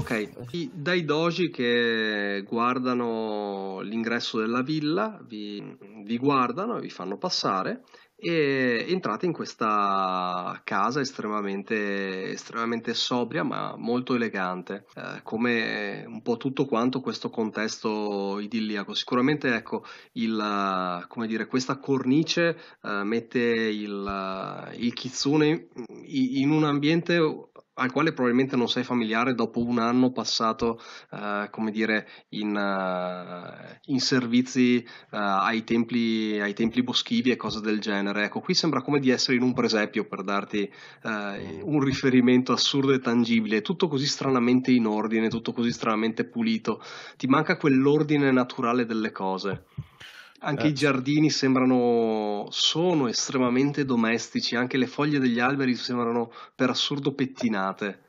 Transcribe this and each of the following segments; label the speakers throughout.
Speaker 1: Ok, dai doji che guardano l'ingresso della villa, vi, vi guardano e vi fanno passare e entrate in questa casa estremamente, estremamente sobria ma molto elegante, eh, come un po' tutto quanto questo contesto idilliaco. Sicuramente ecco, il, dire, questa cornice eh, mette il, il kitsune in un ambiente al quale probabilmente non sei familiare dopo un anno passato, eh, come dire, in, uh, in servizi uh, ai, templi, ai, templi, boschivi e cose del genere. Ecco, qui sembra come di essere in un presepio per darti uh, un riferimento assurdo e tangibile, è tutto così stranamente in ordine, tutto così stranamente pulito, ti manca quell'ordine naturale delle cose. Anche eh. i giardini sembrano, sono estremamente domestici, anche le foglie degli alberi sembrano per assurdo
Speaker 2: pettinate.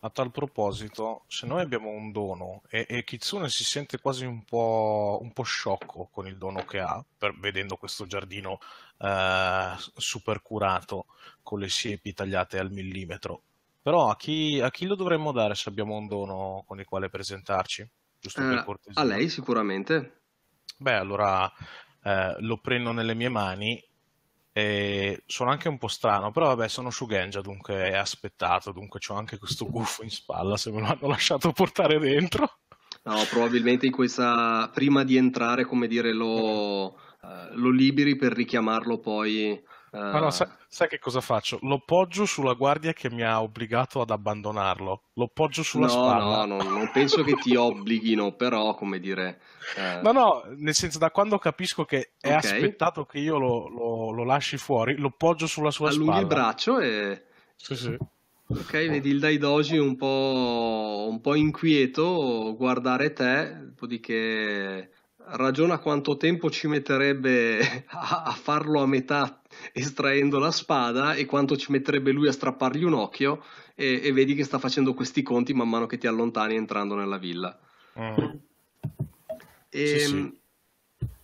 Speaker 2: A tal proposito, se noi abbiamo un dono e, e Kitsune si sente quasi un po', un po', sciocco con il dono che ha, per, vedendo questo giardino eh, super curato con le siepi tagliate al millimetro, però a chi, a chi, lo dovremmo dare se abbiamo un dono con il quale presentarci? Giusto eh, per cortesia. A lei sicuramente beh, allora eh, lo prendo nelle mie mani e sono anche un po' strano, però vabbè, sono Shugenja, dunque è aspettato, dunque ho anche questo gufo in spalla, se me lo hanno lasciato portare dentro. No,
Speaker 1: probabilmente in questa, prima di entrare, come dire, lo, eh, lo liberi per
Speaker 2: richiamarlo poi allora, sai, eh. sai, che cosa faccio? Lo poggio sulla guardia che mi ha obbligato ad abbandonarlo. Lo poggio sulla no, spalla. No,
Speaker 1: no, non penso che ti obblighino, però, come dire... Eh... No,
Speaker 2: no, nel senso, da quando capisco che è okay. aspettato che io lo, lo, lo, lasci fuori, lo poggio sulla sua Allunghi spalla. Allunghi il
Speaker 1: braccio e... Sì, sì. Ok, vedi il Daidoji un po', un po' inquieto guardare te, dopodiché ragiona quanto tempo ci metterebbe a, a, farlo a metà estraendo la spada e quanto ci metterebbe lui a strappargli un occhio e, e vedi che sta facendo questi conti man mano che ti allontani entrando nella villa. Mm. E, ehm, sì, sì.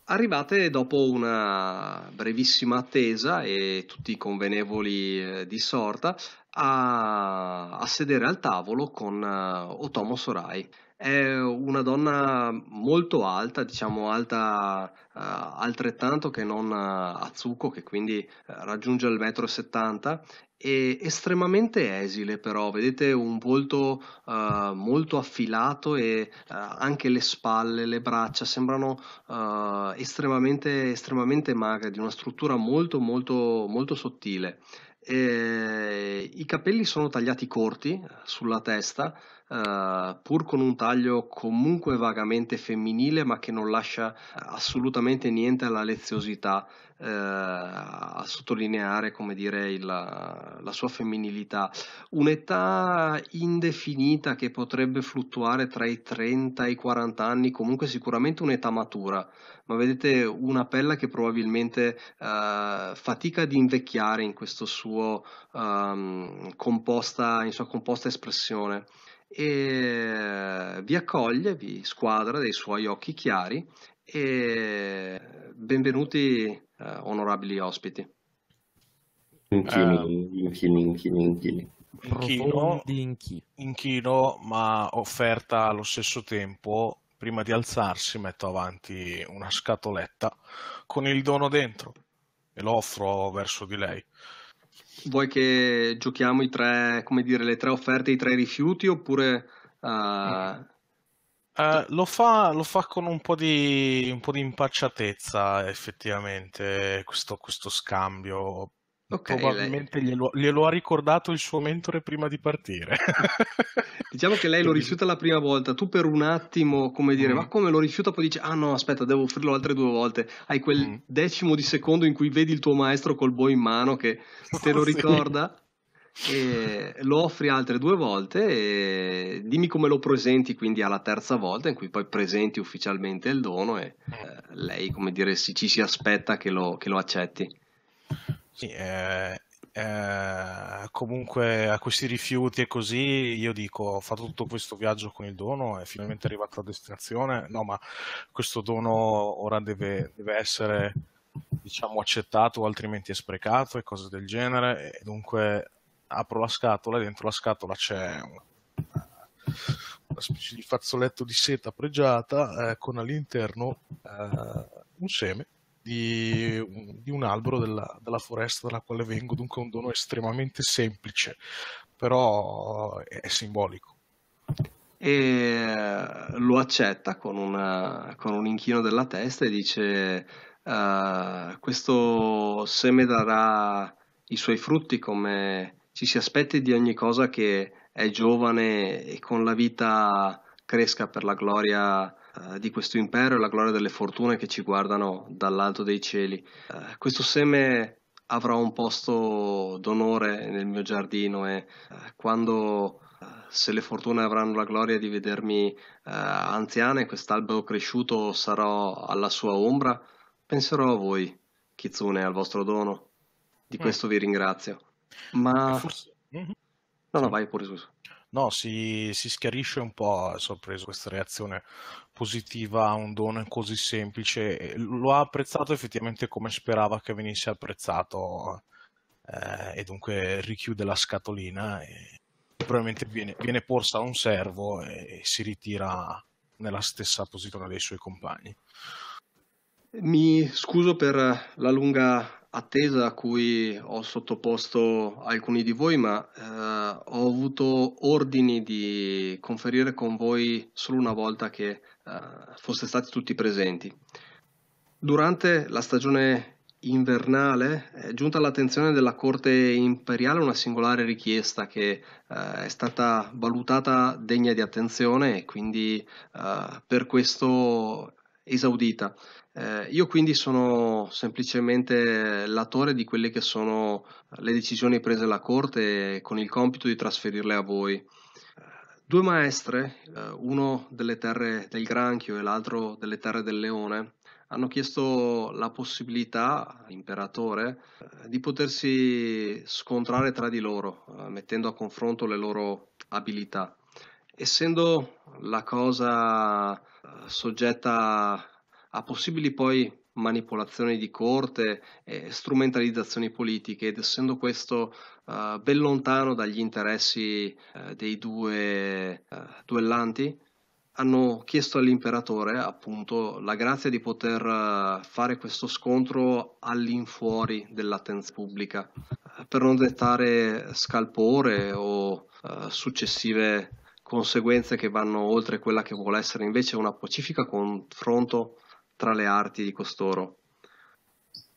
Speaker 1: Arrivate dopo una brevissima attesa e tutti i convenevoli eh, di sorta a, a sedere al tavolo con uh, Otomo Sorai è una donna molto alta, diciamo alta uh, altrettanto che non eh, a zucco, che quindi eh, raggiunge il metro 70 e estremamente esile però, vedete un volto uh, molto affilato e uh, anche le spalle, le braccia sembrano uh, estremamente, estremamente magre, di una struttura molto molto molto sottile. E I capelli sono tagliati corti sulla testa, eh, pur con un taglio comunque vagamente femminile, ma che non lascia assolutamente niente alla leziosità, uh, a sottolineare come dire, il, la sua femminilità. Un'età indefinita che potrebbe fluttuare tra i 30 e i 40 anni, comunque sicuramente un'età matura, ma vedete una pelle che probabilmente uh, fatica ad invecchiare in questo suo um, composta, in sua composta espressione e vi accoglie, vi squadra dei suoi occhi chiari e benvenuti eh,
Speaker 2: onorabili ospiti.
Speaker 3: Inchini, eh. inchini, inchini,
Speaker 2: Inchino, inchino, ma offerta allo stesso tempo, prima di alzarsi metto avanti una scatoletta con il dono dentro e lo offro verso di lei.
Speaker 1: Vuoi che giochiamo i tre, come dire, le tre offerte, i tre rifiuti oppure...
Speaker 2: Uh... Uh, lo, fa, lo, fa, con un po, di, un po' di impacciatezza effettivamente questo, questo scambio Okay, Probabilmente lei... glielo, glielo, ha ricordato il suo mentore prima di partire.
Speaker 1: diciamo che lei lo rifiuta la prima volta, tu per un attimo, come dire, mm. ma come lo rifiuta, poi dici, ah no, aspetta, devo offrirlo altre due volte. Hai quel mm. decimo di secondo in cui vedi il tuo maestro col boi in mano che te lo oh, ricorda. Sì. E lo offri altre due volte e dimmi come lo presenti quindi alla terza volta in cui poi presenti ufficialmente il dono e mm. eh, lei come dire si, ci si aspetta che lo, che lo accetti
Speaker 2: sì, eh, eh, comunque a questi rifiuti e così io dico ho fatto tutto questo viaggio con il dono è finalmente arrivato a destinazione no ma questo dono ora deve, deve essere diciamo accettato altrimenti è sprecato e cose del genere e dunque apro la scatola e dentro la scatola c'è una, una specie di fazzoletto di seta pregiata eh, con all'interno eh, un seme di un, di un albero della, della, foresta dalla quale vengo, dunque un dono estremamente semplice, però è, è simbolico. E lo accetta
Speaker 1: con, una, con, un inchino della testa e dice uh, questo seme darà i suoi frutti come ci si aspetti di ogni cosa che è giovane e con la vita cresca per la gloria eh, di questo impero e la gloria delle fortune che ci guardano dall'alto dei cieli. Eh, questo seme avrà un posto d'onore nel mio giardino e eh, quando eh, se le fortune avranno la gloria di vedermi eh, anziana e quest'albero cresciuto sarò alla sua ombra, penserò a voi, Kitsune,
Speaker 2: al vostro dono. Di questo
Speaker 1: vi ringrazio. Ma... Mhm.
Speaker 2: No, no, vai pure, scusa. No, si, si schiarisce un po', sorpreso questa reazione positiva a un dono così semplice. Lo ha apprezzato effettivamente come sperava che venisse apprezzato eh, e dunque richiude la scatolina e probabilmente viene, viene posta a un servo e, e si ritira nella stessa posizione dei suoi compagni.
Speaker 1: Mi scuso per la lunga attesa a cui ho sottoposto alcuni di voi, ma eh, ho avuto ordini di conferire con voi solo una volta che eh, foste stati tutti presenti. Durante la stagione invernale è giunta all'attenzione della Corte imperiale una singolare richiesta che eh, è stata valutata degna di attenzione e quindi eh, per questo esaudita. Eh, io quindi sono semplicemente l'attore di quelle che sono le decisioni prese alla Corte con il compito di trasferirle a voi. Eh, due maestre, eh, uno delle terre del granchio e l'altro delle terre del leone, hanno chiesto la possibilità all'imperatore eh, di potersi scontrare tra di loro, mettendo a confronto le loro abilità essendo la cosa eh, soggetta a possibili poi manipolazioni di corte e strumentalizzazioni politiche ed essendo questo uh, ben lontano dagli interessi uh, dei due uh, duellanti, hanno chiesto all'imperatore appunto la grazia di poter fare questo scontro all'infuori dell'attenzione pubblica per non dettare scalpore o successive conseguenze che vanno oltre quella che vuole essere invece una pacifica confronto tra le arti di costoro.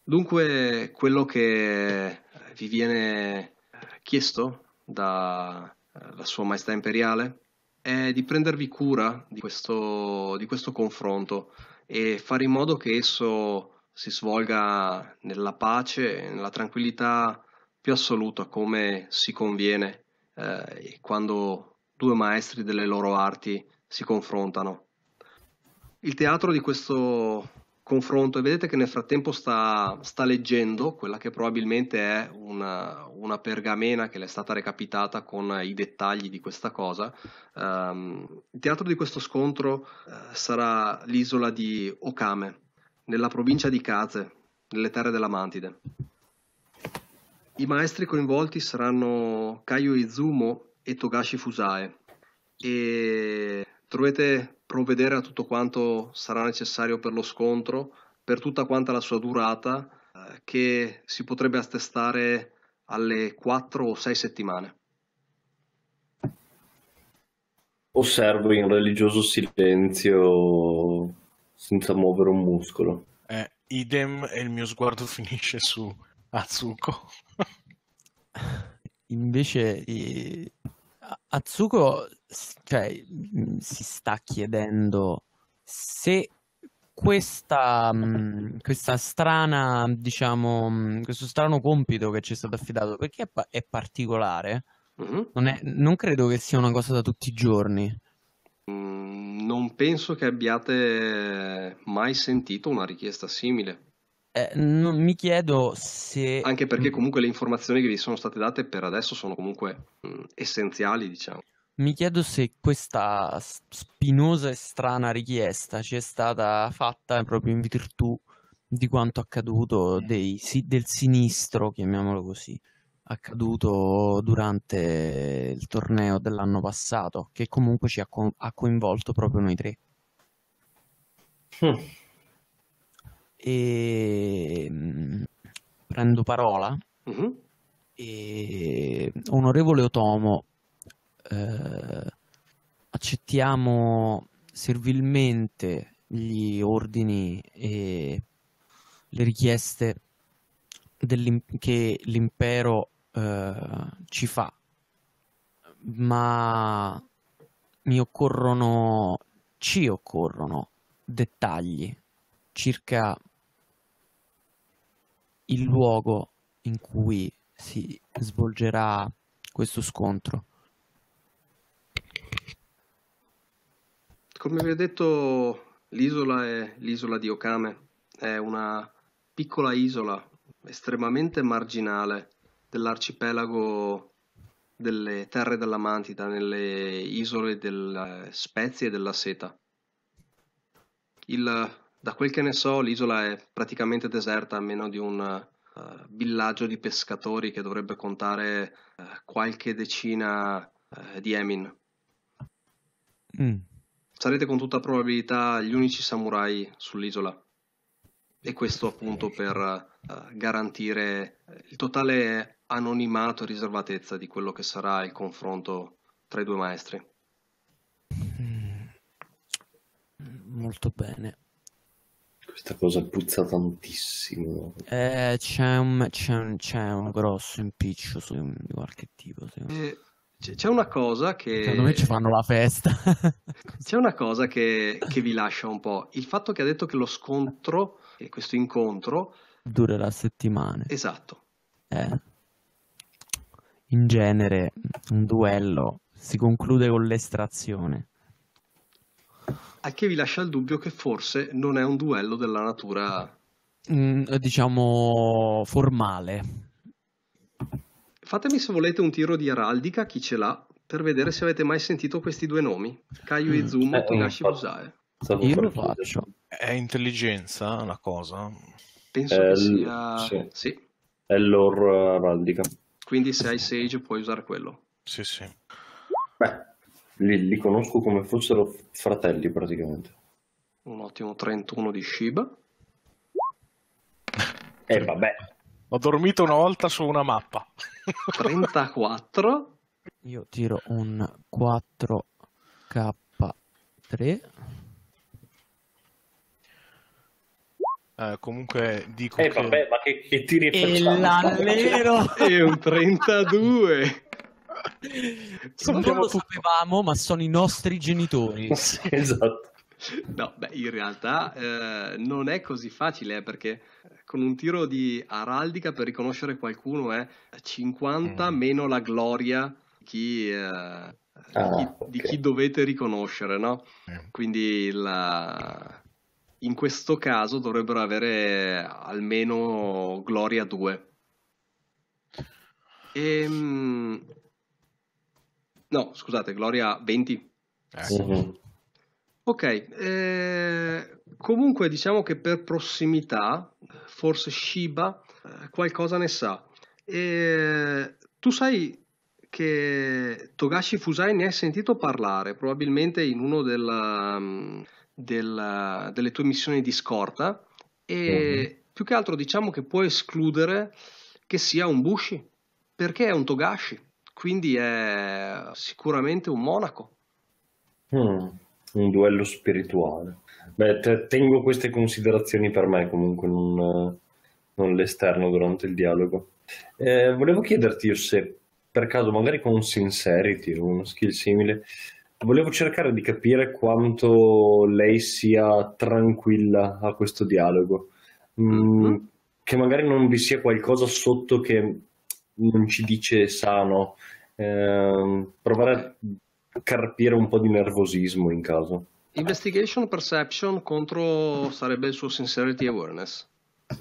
Speaker 1: Dunque, quello che vi viene chiesto dalla eh, Sua Maestà Imperiale è di prendervi cura di questo, di questo confronto e fare in modo che esso si svolga nella pace, nella tranquillità più assoluta, come si conviene eh, quando due maestri delle loro arti si confrontano. Il teatro di questo confronto, e vedete che nel frattempo sta, sta leggendo quella che probabilmente è una, una, pergamena che le è stata recapitata con i dettagli di questa cosa, um, il teatro di questo scontro uh, sarà l'isola di Okame, nella provincia di Kaze, nelle terre della Mantide. I maestri coinvolti saranno Kaio Izumo e Togashi Fusae e dovete provvedere a tutto quanto sarà necessario per lo scontro, per tutta quanta la sua durata eh, che si potrebbe attestare alle 4 o 6 settimane.
Speaker 3: Osservo in religioso silenzio senza muovere un muscolo.
Speaker 2: Eh, idem e il mio sguardo finisce
Speaker 4: su Azuko. Invece eh, Atsuko cioè, si sta chiedendo se questa, questa, strana, diciamo, questo strano compito che ci è stato affidato, perché è, è particolare, mm-hmm. non, è, non, credo che sia una cosa da tutti i giorni. Mm, non penso che
Speaker 1: abbiate mai sentito una richiesta simile.
Speaker 4: Eh, non, mi chiedo se... Anche
Speaker 1: perché mm. comunque le informazioni che vi sono state date per adesso sono comunque mh, mm, essenziali, diciamo.
Speaker 4: Mi chiedo se questa spinosa e strana richiesta ci è stata fatta proprio in virtù di quanto accaduto dei, del sinistro, chiamiamolo così, accaduto durante il torneo dell'anno passato, che comunque ci ha, co- ha coinvolto proprio noi tre. Hm e mm, prendo parola. Uh-huh. E, onorevole Otomo, eh, accettiamo servilmente gli ordini e le richieste che l'impero eh, ci fa, ma mi occorrono, ci occorrono dettagli circa il luogo in cui si svolgerà questo scontro.
Speaker 1: Come vi ho detto, l'isola è l'isola di Okame, è una piccola isola estremamente marginale dell'arcipelago delle terre della mantida nelle isole delle Spezie e della Seta. Il da quel che ne so, l'isola è praticamente deserta, a meno di un uh, villaggio di pescatori che dovrebbe contare uh, qualche decina uh, di Emin. Mm. Sarete con tutta probabilità gli unici samurai sull'isola. E questo appunto per garantire il totale anonimato e riservatezza di quello che sarà il confronto tra i due maestri. Mm.
Speaker 4: Molto bene.
Speaker 3: Questa cosa puzza tantissimo.
Speaker 4: Eh, c'è un, c'è un, c'è un grosso impiccio su un, di qualche tipo. Eh,
Speaker 1: c'è una cosa che. Secondo me ci
Speaker 4: fanno la festa.
Speaker 1: c'è una cosa che, che vi lascia un po'. Il fatto che ha detto che lo scontro, e questo incontro.
Speaker 4: durerà settimane. Esatto. Eh. In genere, un duello si conclude con l'estrazione.
Speaker 1: Al che vi lascia il dubbio che forse non è un duello della natura...
Speaker 4: Mm, diciamo formale.
Speaker 1: Fatemi se volete un tiro di araldica, chi ce l'ha, per vedere se avete mai sentito questi due nomi, Caio mm. Izumo e eh, Togashi Busae.
Speaker 3: Io lo faccio.
Speaker 2: È intelligenza la cosa? Penso è che sia... Sì.
Speaker 3: sì. È l'or araldica.
Speaker 1: Quindi se hai Sage puoi usare quello. Sì, sì.
Speaker 3: Beh, li, li conosco come fossero fratelli praticamente.
Speaker 1: Un ottimo 31 di Shiba. E eh, vabbè.
Speaker 2: Ho dormito una volta su una mappa. 34.
Speaker 4: Io tiro un 4K3.
Speaker 2: Eh, comunque dico eh, che... vabbè, ma che, che
Speaker 4: tiri E l'allero! È un 32! non lo sapevamo, ma sono i nostri genitori. sì, esatto.
Speaker 1: No, beh, in realtà eh, non è così facile eh, perché con un tiro di araldica per riconoscere qualcuno è 50 mm. meno la gloria chi, eh, ah, chi, okay. di chi, dovete riconoscere, no? Mm. Quindi la... in questo caso dovrebbero avere almeno gloria 2. Ehm. No, scusate, Gloria 20.
Speaker 2: Ecco. Mhm.
Speaker 1: Ok, eh, comunque diciamo che per prossimità, forse Shiba eh, qualcosa ne sa. Eh, tu sai che Togashi Fusai ne hai sentito parlare, probabilmente in una mm, delle tue missioni di scorta, e mm-hmm. più che altro diciamo che puoi escludere che sia un Bushi, perché è un Togashi. Quindi è sicuramente un monaco.
Speaker 3: Mm, un duello spirituale. Beh, tengo queste considerazioni per me comunque, non, non l'esterno durante il dialogo. Eh, volevo chiederti io se per caso, magari con sincerity o uno skill simile, volevo cercare di capire quanto lei sia tranquilla a questo dialogo. Mm, mm-hmm. Che magari non vi sia qualcosa sotto che non ci dice sano, eh, provare a carpire un po' di nervosismo in caso.
Speaker 1: Investigation Perception contro sarebbe il suo Sincerity Awareness.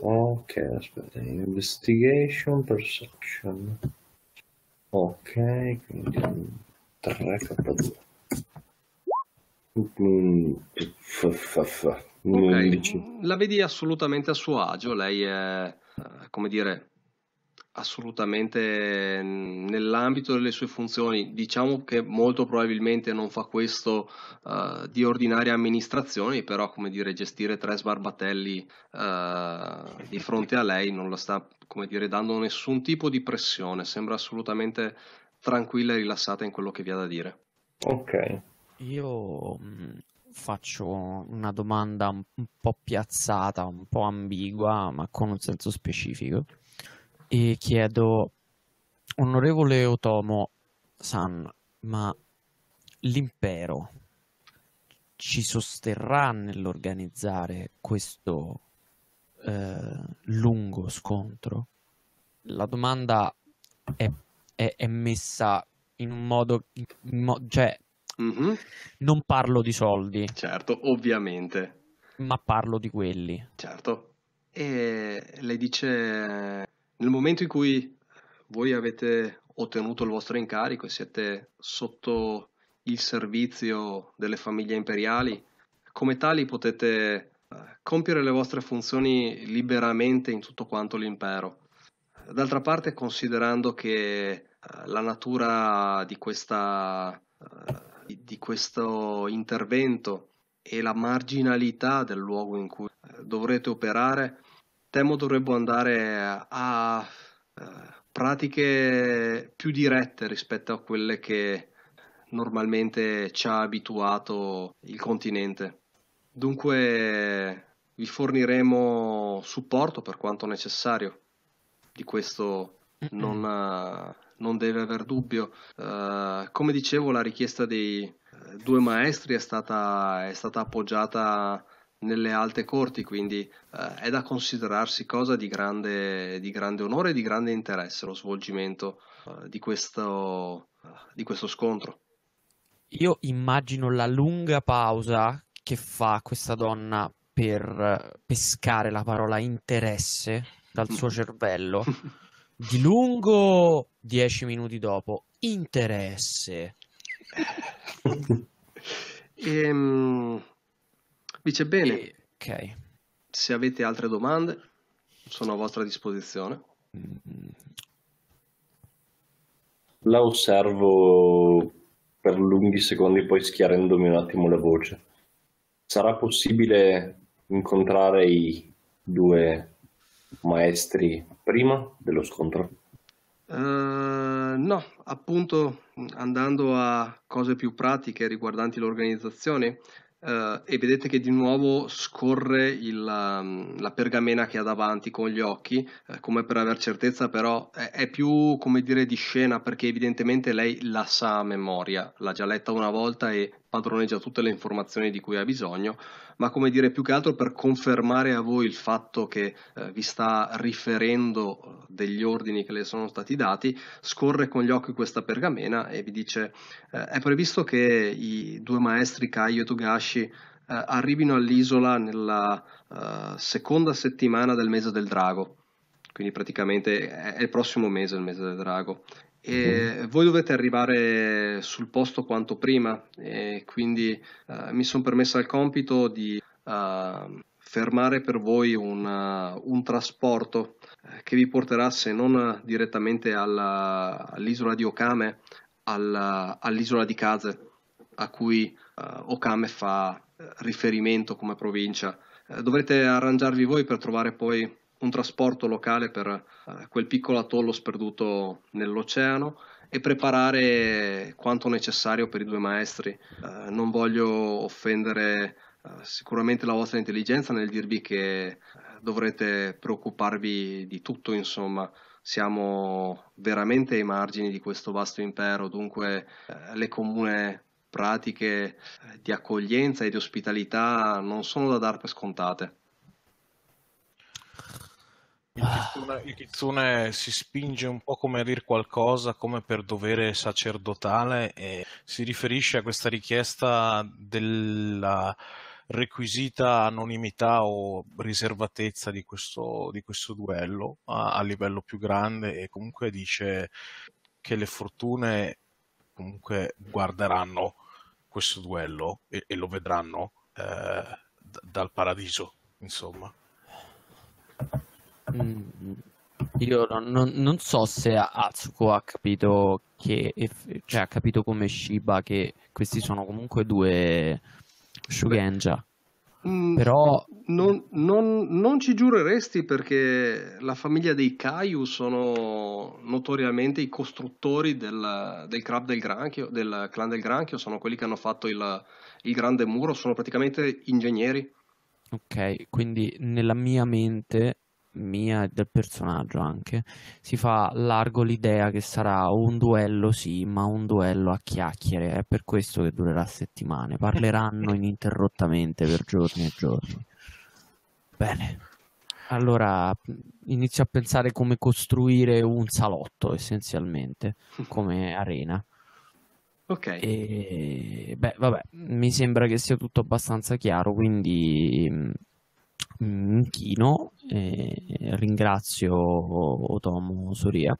Speaker 3: Ok, aspetta, Investigation Perception. Ok, quindi 3K2. Mm, okay.
Speaker 1: La vedi assolutamente a suo agio, lei è, eh, come dire, Assolutamente mm, nell'ambito delle sue funzioni, diciamo che molto probabilmente non fa questo uh, di ordinaria amministrazione, però come dire gestire tre sbarbatelli uh, di fronte a lei non la sta come dire dando nessun tipo di pressione, sembra assolutamente tranquilla e rilassata
Speaker 4: in quello che vi ha da dire. Ok. Io mm, faccio una domanda un po' piazzata, un po' ambigua, ma con un senso specifico e chiedo, onorevole Otomo San, ma l'impero ci sosterrà nell'organizzare questo eh, lungo scontro? La domanda è, è, è messa in un modo, in mo- cioè mm-hmm. non parlo di soldi. Certo, ovviamente. Ma parlo di quelli.
Speaker 1: Certo. E lei dice nel momento in cui voi avete ottenuto il vostro incarico e siete sotto il servizio delle famiglie imperiali, come tali potete eh, compiere le vostre funzioni liberamente in tutto quanto l'impero. D'altra parte, considerando che eh, la natura di, questa, eh, di questo intervento e la marginalità del luogo in cui dovrete operare temo dovremmo andare a eh, pratiche più dirette rispetto a quelle che normalmente ci ha abituato il continente. Dunque vi forniremo supporto per quanto necessario, di questo non, eh, non deve aver dubbio. Uh, come dicevo, la richiesta dei due maestri è stata, è stata appoggiata nelle alte corti, quindi eh, è da considerarsi cosa di grande, di grande, onore e di grande interesse lo svolgimento eh, di, questo, di questo scontro.
Speaker 4: Io immagino la lunga pausa che fa questa donna per eh, pescare la parola interesse dal suo mm. cervello. Di lungo, dieci minuti dopo, interesse.
Speaker 1: ehm... Dice bene. E... Ok. Se avete altre domande, sono a vostra disposizione. Mm.
Speaker 3: La osservo per lunghi secondi, poi schiarendomi un attimo la voce. Sarà possibile incontrare i due maestri prima dello scontro?
Speaker 1: Uh, no, appunto andando a cose più pratiche riguardanti l'organizzazione, Uh, e vedete che di nuovo scorre il, la, um, la pergamena che ha davanti con gli occhi, eh, come per aver certezza, però è, è, più come dire di scena perché evidentemente lei la sa a memoria, l'ha già letta una volta e padroneggia tutte le informazioni di cui ha bisogno, ma come dire più che altro per confermare a voi il fatto che eh, vi sta riferendo eh, degli ordini che le sono stati dati, scorre con gli occhi questa pergamena e vi dice eh, è previsto che i due maestri Kaio e Togashi Uh, arrivino all'isola nella uh, seconda settimana del mese del drago. Quindi praticamente è il prossimo mese il mese del drago e voi dovete arrivare sul posto quanto prima e quindi uh, mi sono permessa il compito di uh, fermare per voi una, eh, un trasporto eh, che vi porterà se non direttamente alla, all'isola di Okame alla, all'isola di Kaze a cui uh, Okame fa riferimento come provincia dovrete arrangiarvi voi per trovare poi un trasporto locale per eh, quel piccolo atollo sperduto nell'oceano e preparare quanto necessario per i due maestri. Eh, non voglio offendere eh, sicuramente la vostra intelligenza nel dirvi che dovrete preoccuparvi di tutto, insomma, siamo veramente ai margini di questo vasto impero, dunque eh, le comune pratiche di accoglienza e di ospitalità non sono da dar per scontate.
Speaker 2: Il kitsune, si spinge un po' come a dir qualcosa, come per dovere sacerdotale, e si riferisce a questa richiesta della requisita anonimità o riservatezza di questo, di questo duello a, a livello più grande e comunque dice che le fortune comunque guarderanno questo duello e, e lo vedranno eh, d- dal paradiso, insomma.
Speaker 4: Mm, mm. Io non, non, non, so se Atsuko ha capito che, cioè ha capito come Shiba che questi sono comunque due Shugenja.
Speaker 1: Mm, Però non, non, ci giureresti perché la famiglia dei Kaiu sono notoriamente i costruttori del, del, del, Granchio, del clan del Granchio, sono quelli che hanno fatto il, il grande muro, sono praticamente ingegneri.
Speaker 4: Ok, quindi nella mia mente mia e del personaggio anche, si fa largo l'idea che sarà un duello sì, ma un duello a chiacchiere, è per questo che durerà settimane, parleranno ininterrottamente per giorni e giorni. Bene, allora inizio a pensare come costruire un salotto essenzialmente, come arena. Ok.
Speaker 1: E,
Speaker 4: beh, vabbè, mi sembra che sia tutto abbastanza chiaro, quindi mm, un mm, Chino, ringrazio Tom Soria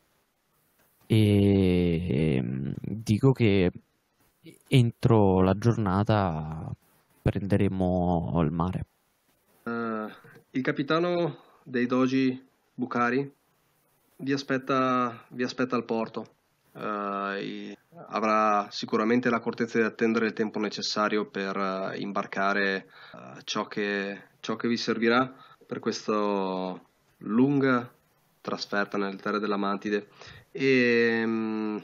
Speaker 4: e mm, dico che entro la giornata prenderemo il mare.
Speaker 1: Uh, il capitano dei doji Bukari vi aspetta, vi aspetta al porto. Uh, avrà sicuramente l'accortezza di attendere il tempo necessario per eh, imbarcare eh, ciò che, ciò che vi servirà per questa lunga trasferta nel terre della Mantide e ehm,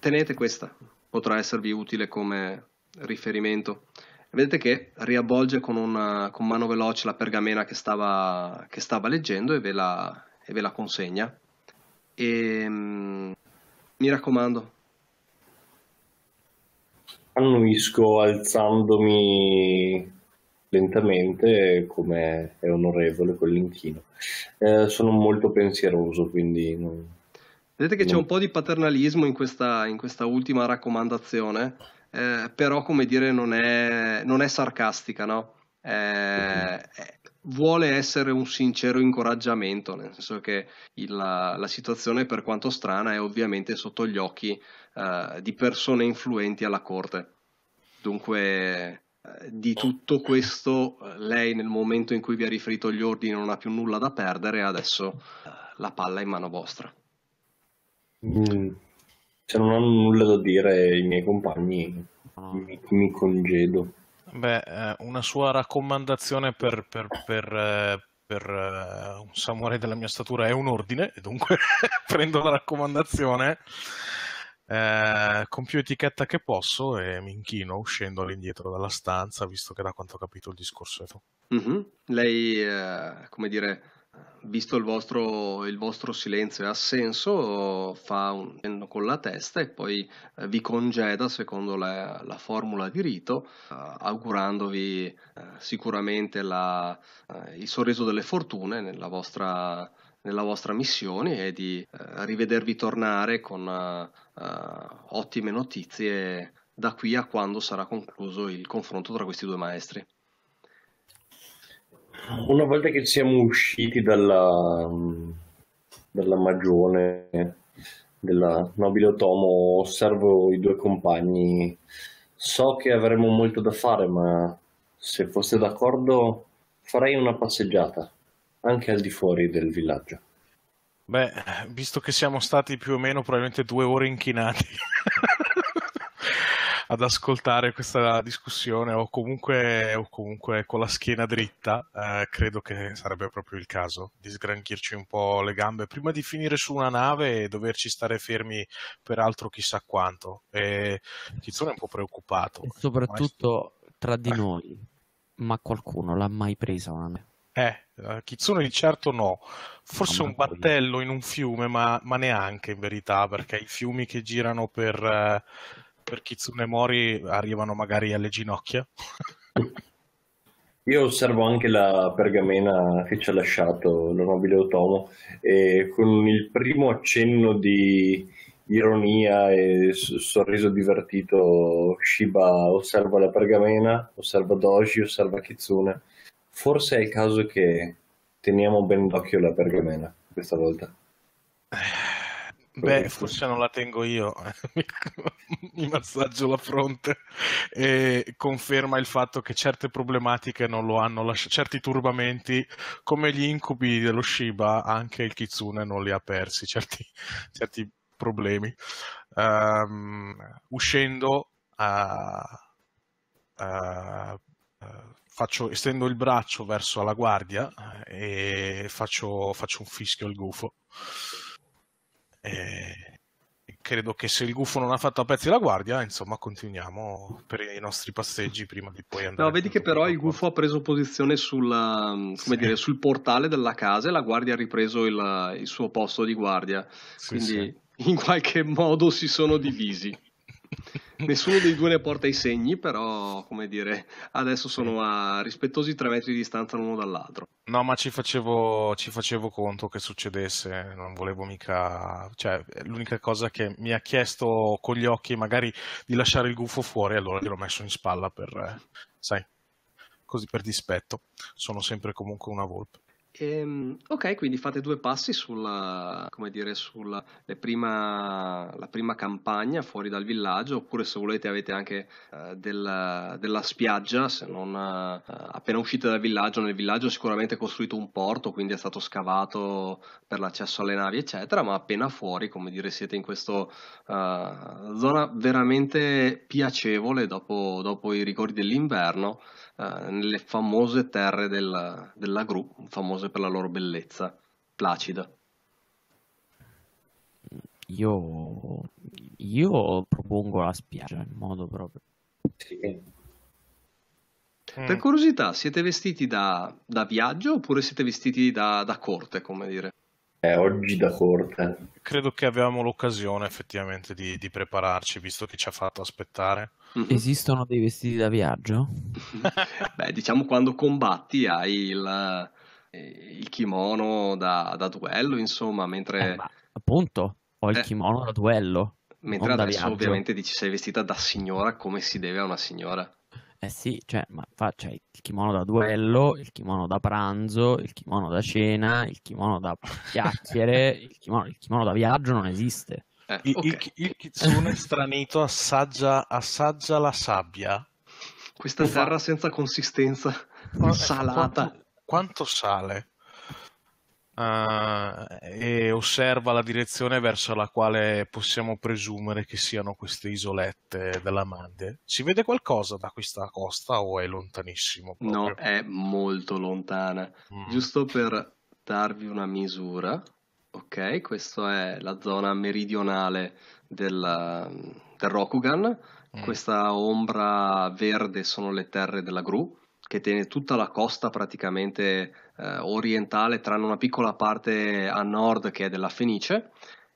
Speaker 1: tenete questa, potrà esservi utile come riferimento. Vedete che riavvolge con, una, con mano veloce la pergamena che stava, che stava leggendo e ve la, e ve la consegna. E, ehm, mi raccomando.
Speaker 3: Annuisco alzandomi lentamente come è onorevole quell'inchino. Eh, sono molto pensieroso, quindi... Non...
Speaker 1: Vedete che non... c'è un po' di paternalismo in questa, in questa ultima raccomandazione, eh, però come dire non è, non è sarcastica, no? Eh, vuole essere un sincero incoraggiamento, nel senso che il, la, la, situazione, per quanto strana, è ovviamente sotto gli occhi eh, di persone influenti alla corte. Dunque, eh, di tutto questo, eh, lei nel momento in cui vi ha riferito gli ordini non ha più nulla da perdere, adesso eh, la palla è in mano vostra.
Speaker 3: Mm. Se cioè, non ho nulla da dire ai miei compagni, mi, mi congedo.
Speaker 2: Beh, eh, una sua raccomandazione per, per, per, eh, per eh, un samurai della mia statura è un ordine, dunque prendo la raccomandazione, con più etichetta che posso e mi inchino uscendo all'indietro dalla stanza, visto che da quanto ho capito il discorso è tu.
Speaker 1: Mm-hmm. Lei,
Speaker 2: uh, come dire, visto il vostro,
Speaker 1: il vostro silenzio e assenso, fa un cenno con la testa e poi eh, vi congeda secondo la, la formula di rito, uh, augurandovi uh, sicuramente la, uh, il sorriso delle fortune nella vostra, nella vostra missione e di rivedervi tornare con ottime notizie da qui a quando sarà concluso il confronto tra questi due maestri
Speaker 3: una volta che siamo usciti dalla, dalla magione della nobile Otomo, osservo i due compagni. So che avremo molto da fare, ma se foste d'accordo farei una passeggiata, anche al di fuori del villaggio.
Speaker 2: Beh, visto che siamo stati più o meno probabilmente due ore inchinati. ad ascoltare questa discussione o comunque, o comunque con la schiena dritta, eh, credo che sarebbe proprio il caso di sgranchirci un po' le gambe prima di finire su una nave e doverci stare fermi per altro chissà quanto. E Tizzone è un po' preoccupato. E soprattutto
Speaker 4: Maestro... tra di eh. noi, ma qualcuno l'ha mai presa una nave?
Speaker 2: Eh, Kitsune eh, di certo no, forse un battello in un fiume, ma, ma, neanche in verità, perché i fiumi che girano per, eh, per Kitsune Mori arrivano magari alle ginocchia.
Speaker 3: Io osservo anche la pergamena che ci ha lasciato lo nobile Otomo e con il primo accenno di ironia e sorriso divertito Shiba osserva la pergamena, osserva Doji, osserva Kitsune. Forse è il caso che teniamo ben d'occhio la pergamena questa volta.
Speaker 2: Beh, forse non la tengo io, eh. mi massaggio la fronte e conferma il fatto che certe problematiche non lo hanno, lasci- certi turbamenti come gli incubi dello Shiba, anche il Kitsune non li ha persi, certi, certi problemi. Um, uscendo, uh, uh, faccio, estendo il braccio verso la guardia e faccio, faccio un fischio al gufo. E eh, credo che se il gufo non ha fatto a pezzi la guardia, insomma, continuiamo per i nostri passeggi prima di poi andare.
Speaker 1: No, vedi che però il gufo ha preso posizione sulla, um, sì. dire, sul portale della casa e la guardia ha ripreso il, il suo posto di guardia. Sì, Quindi sì. in qualche modo si sono divisi. Nessuno dei due ne porta i segni, però, come dire, adesso sono a rispettosi tre metri di distanza l'uno dall'altro.
Speaker 2: No, ma ci facevo, ci facevo conto che succedesse, non volevo mica... Cioè, l'unica cosa che mi ha chiesto con gli occhi magari di lasciare il gufo fuori, allora gliel'ho messo in spalla per, sai, così per dispetto. Sono sempre comunque una volpe.
Speaker 1: Ehm, ok, quindi fate due passi sulla, come dire, sulla prima, la prima campagna fuori dal villaggio, oppure se volete avete anche eh, della, della, spiaggia, se non eh, appena uscite dal villaggio, nel villaggio sicuramente è costruito un porto, quindi è stato scavato per l'accesso alle navi, eccetera, ma appena fuori, come dire, siete in questa eh, zona veramente piacevole dopo, dopo i rigori dell'inverno. Eh, nelle famose terre della, della gru, famose per la loro bellezza, placida.
Speaker 4: Io, io propongo la spiaggia in modo proprio. Sì.
Speaker 1: Per curiosità, siete vestiti da, da viaggio oppure siete vestiti da, da corte, come dire?
Speaker 4: eh, oggi da corte.
Speaker 2: Credo che avevamo l'occasione effettivamente di, di prepararci, visto che ci ha fatto aspettare.
Speaker 4: Mm-hmm. Esistono dei vestiti da viaggio? Beh,
Speaker 2: diciamo
Speaker 1: quando combatti hai il, eh, il kimono da, da, duello, insomma, mentre... Eh, ma,
Speaker 4: appunto, ho il eh, kimono da duello. Mentre adesso da ovviamente
Speaker 1: dici sei vestita da signora come si deve a una signora.
Speaker 4: Eh sì, cioè, ma fa, cioè, il kimono da duello, il kimono da pranzo, il kimono da cena, il kimono da chiacchiere, il, kimono, il kimono da viaggio non esiste.
Speaker 2: Eh, il, okay. il, il, kitsune stranito assaggia, assaggia la sabbia. Questa terra senza consistenza, salata. Quanto, quanto sale? uh, e osserva la direzione verso la quale possiamo presumere che siano queste isolette della Mande. Si vede qualcosa da questa costa o è lontanissimo? Proprio? No, è molto lontana. Mm. Giusto per darvi una misura,
Speaker 1: ok, questa è la zona meridionale della, del Rokugan. Mm. Questa ombra verde sono le terre della gru, che tiene tutta la costa praticamente eh, orientale, tranne una piccola parte a nord che è della Fenice.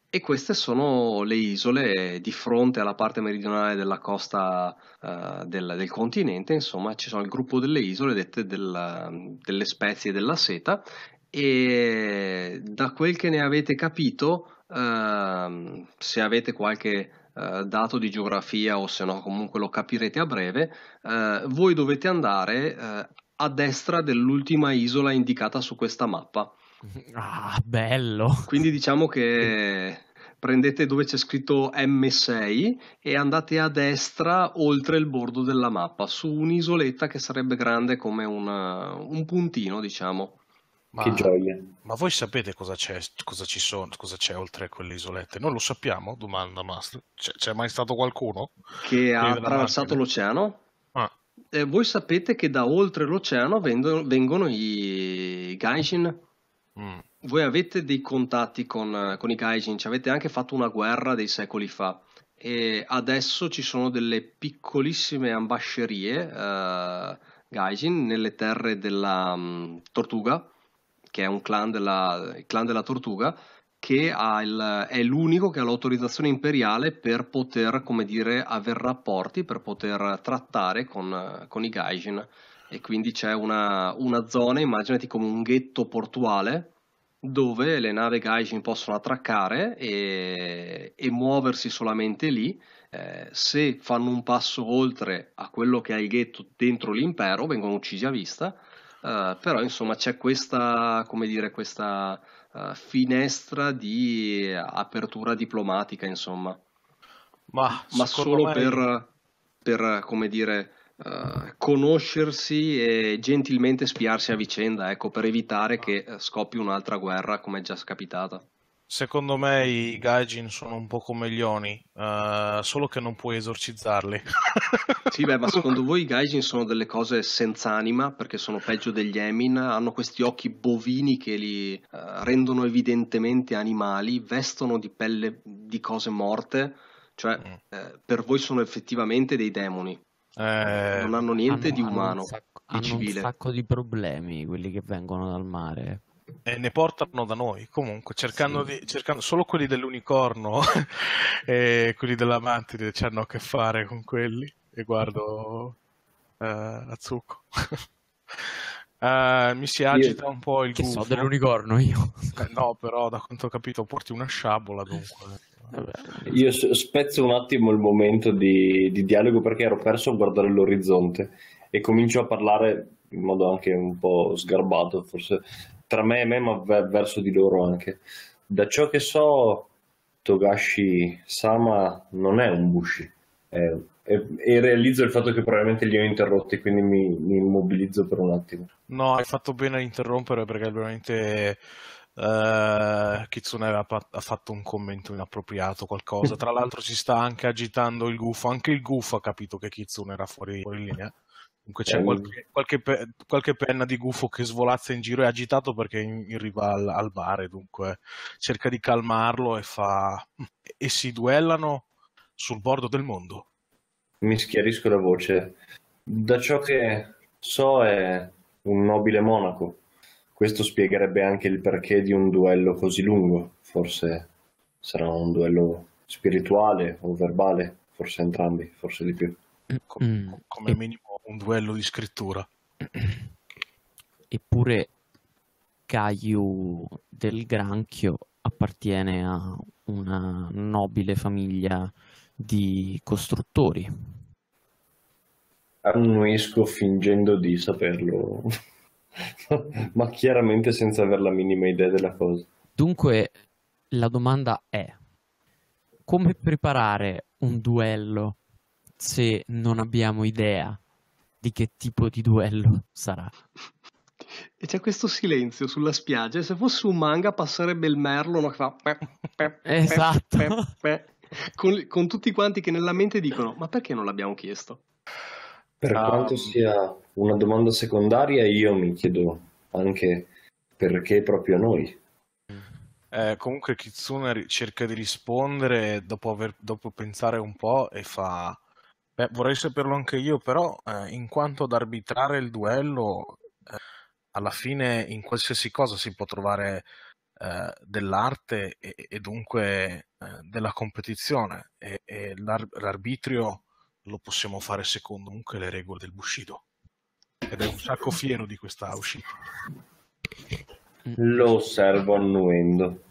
Speaker 1: E queste sono le isole di fronte alla parte meridionale della costa uh, del, del, continente, insomma ci sono il gruppo delle isole dette del, delle spezie della seta e da quel che ne avete capito, uh, se avete qualche eh, dato di geografia o se no comunque lo capirete a breve, eh, voi dovete andare eh, a destra dell'ultima isola indicata su questa mappa.
Speaker 4: Ah, bello!
Speaker 1: Quindi diciamo che prendete dove c'è scritto M6 e andate a destra oltre il bordo della mappa, su un'isoletta che sarebbe grande come
Speaker 2: una, un puntino, diciamo. Ma, che gioia. Ma voi sapete cosa c'è, cosa ci sono, cosa c'è oltre a quelle isolette? Non lo sappiamo? Domanda Master. C'è, c'è mai stato qualcuno?
Speaker 1: Che ha attraversato
Speaker 2: l'oceano? Ah. Eh, voi sapete che da oltre
Speaker 1: l'oceano vengono, vengono i Gaijin? Mm. Voi avete dei contatti con, con i Gaijin, ci avete anche fatto una guerra dei secoli fa e adesso ci sono delle piccolissime ambascerie uh, Gaijin nelle terre della um, Tortuga che è un clan della, clan della tortuga, che il, è l'unico che ha l'autorizzazione imperiale per poter, come dire, avere rapporti, per poter trattare con, con i gaijin. E quindi c'è una, una zona, immaginati come un ghetto portuale, dove le navi gaijin possono attraccare e, e muoversi solamente lì. Eh, se fanno un passo oltre a quello che è il ghetto dentro l'impero, vengono uccisi a vista eh, però insomma c'è questa, come dire, questa uh, finestra di apertura diplomatica, insomma. Ma, Ma solo me... per, per, come dire, uh, conoscersi e gentilmente spiarsi a vicenda, ecco, per evitare che scoppi un'altra guerra come è già capitata.
Speaker 2: Secondo me i gaijin sono un po' come gli oni, uh, solo che non puoi esorcizzarli.
Speaker 1: sì, beh, ma secondo voi i gaijin sono delle cose senza anima perché sono peggio degli emin, hanno questi occhi bovini che li uh, rendono evidentemente animali, vestono di pelle di cose morte, cioè mm. eh, per voi sono effettivamente dei demoni. Eh, non hanno niente hanno, di umano, hanno un sacco, civile. Hanno un
Speaker 4: sacco di problemi quelli che vengono dal mare e ne portano da noi comunque
Speaker 2: cercando, sì. di, cercando solo quelli dell'unicorno e quelli della ci hanno a che fare con quelli e guardo uh, a zucco uh, mi si agita io, un po' il che gufo. so dell'unicorno io eh, no però da quanto ho capito porti una sciabola dunque Io
Speaker 3: spezzo un attimo il momento di, di, dialogo perché ero perso a guardare l'orizzonte e comincio a parlare in modo anche un po' sgarbato, forse tra me e me, ma verso di loro anche. Da ciò che so, Togashi Sama non è un Bushi. È, è, e, realizzo il fatto che probabilmente li ho interrotti, quindi mi, mi immobilizzo per un attimo.
Speaker 2: No, hai fatto bene a interrompere perché veramente. Uh, Kitsune ha, ha, fatto un commento inappropriato, qualcosa. Tra l'altro si sta anche agitando il gufo, anche il gufo ha capito che Kitsune era fuori, fuori linea. Comunque c'è eh, qualche, qualche, pe- qualche, penna di gufo che svolazza in giro, è agitato perché è in, in riva al, al mare, dunque cerca di calmarlo e fa... e si duellano sul bordo del mondo.
Speaker 3: Mi schiarisco la voce. Da ciò che so è un nobile monaco. Questo spiegherebbe anche il perché di un duello così lungo. Forse sarà un duello spirituale o verbale, forse entrambi, forse di più.
Speaker 2: Mm, com-
Speaker 4: mm. Come minimo un duello di scrittura. Eppure Caillou del Granchio appartiene a una nobile famiglia di costruttori.
Speaker 3: Annuisco fingendo di saperlo, ma chiaramente senza aver la minima idea della cosa.
Speaker 4: Dunque, la domanda è: come preparare un duello se non abbiamo idea di che tipo di duello sarà.
Speaker 1: E c'è questo silenzio sulla spiaggia. Se fosse un manga passerebbe il merlo no? fa... esatto. Con, con, tutti quanti che nella mente dicono ma perché non l'abbiamo chiesto? Per um... quanto
Speaker 3: sia una domanda secondaria io mi chiedo anche perché proprio noi.
Speaker 2: Eh, comunque Kitsune cerca di rispondere dopo, aver, dopo pensare un po' e fa Beh, vorrei saperlo anche io, però eh, in quanto ad arbitrare il duello, eh, alla fine in qualsiasi cosa si può trovare eh, dell'arte e, e dunque eh, della competizione e, e l'ar- l'arbitrio lo possiamo fare secondo comunque le regole del Bushido. Ed è un sacco fiero di questa uscita.
Speaker 3: Lo osservo annuendo.